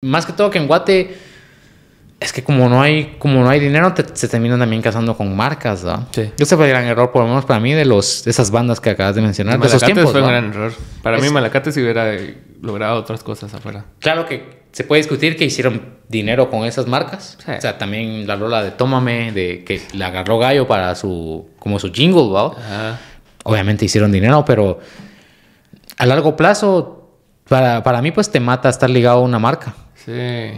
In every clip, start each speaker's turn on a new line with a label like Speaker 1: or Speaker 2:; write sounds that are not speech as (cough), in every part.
Speaker 1: Más que todo que en Guate, es que como no hay, como no hay dinero, se terminan también casando con marcas, Yo Sí. Ese fue el gran error, por lo menos para mí, de los esas bandas que acabas de mencionar. De esos tiempos, fue un gran error.
Speaker 2: Para mí Malacate si hubiera logrado otras cosas afuera. Claro que se puede
Speaker 1: discutir que hicieron dinero con esas marcas. O sea, también la rola de Tómame, de que le agarró Gallo para su, como su jingle, ¿no? Obviamente hicieron dinero, pero a largo plazo, para, para mí, pues te mata estar ligado a una marca.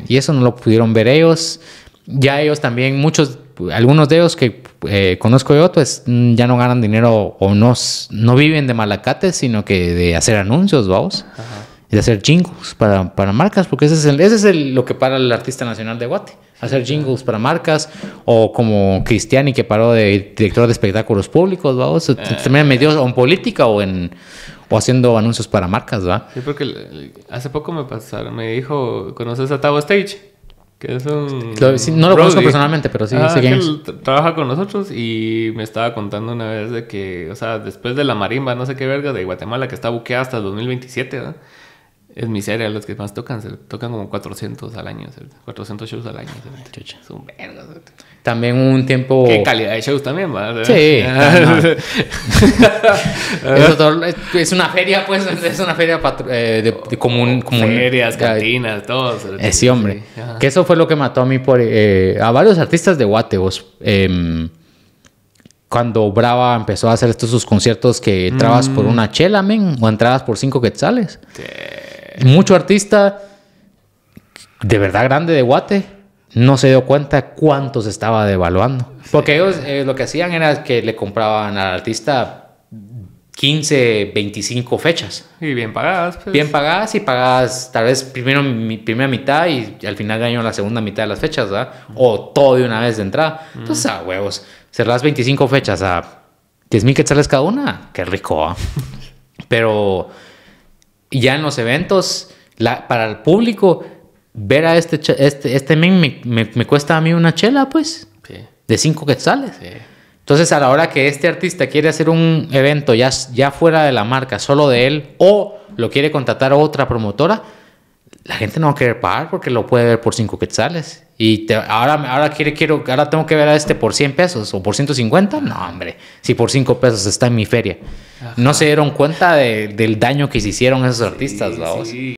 Speaker 1: Y eso no lo pudieron ver ellos. Ya ellos también, muchos, algunos de ellos que eh, conozco yo, pues mm, ya no ganan dinero o no, no viven de malacates, sino que de hacer anuncios, vamos. Ajá de hacer jingles para, para marcas, porque ese es, ese es lo que para el artista nacional de Guate, hacer jingles para marcas, o como Cristiani que paró de director de espectáculos públicos, vamos, eh. también me en política o en haciendo anuncios para marcas, ¿va?
Speaker 2: Sí, porque hace poco me pasaron, me dijo, ¿conoces a Tavo Stage? Que es un... no lo conozco personalmente, pero sí, ah, trabaja con nosotros y me estaba contando una vez de que, o sea, después de la marimba, no sé qué verga, de Guatemala, que está buqueada hasta el 2027, ¿verdad? Es miseria los que más tocan, se tocan como 400 al año, 400 shows al año, También un tiempo... Qué calidad de shows también, ¿verdad? Sí. (laughs) (laughs)
Speaker 1: es, una feria, pues, es una feria eh, de, común... Ferias, cantinas, todo. Eh, hombre. Que eso fue lo que mató a mí por... Eh, a varios artistas de Guateos em, cuando Brava empezó a hacer estos sus conciertos que entrabas por mm. una chela, men, o entrabas por cinco quetzales. Sí mucho artista de verdad grande de Guate no se dio cuenta cuánto se estaba devaluando. Porque ellos eh, lo que hacían era que le compraban al artista 15, 25 fechas.
Speaker 2: Y bien pagadas. Pues.
Speaker 1: Bien pagadas y pagadas tal vez primero mi primera mitad y al final ganó la segunda mitad de las fechas, ¿verdad? O todo de una vez de entrada. Entonces, a huevos, cerrás 25 fechas a 10 mil quetzales cada una. Qué rico, ¿ah? (laughs) Pero ya en los eventos, para el público, ver a este, este, este me, cuesta a mí una chela, pues, de cinco quetzales. Entonces, a la hora que este artista quiere hacer un evento ya, ya fuera de la marca, solo de él, o lo quiere contratar a otra promotora, la gente no va a querer pagar porque lo puede ver por cinco quetzales. Y te, ahora, ahora, quiere, quiero, ahora tengo que ver a este por 100 pesos o por 150. No, hombre, si por 5 pesos está en mi feria no se dieron cuenta del daño que se hicieron esos artistas, ¿la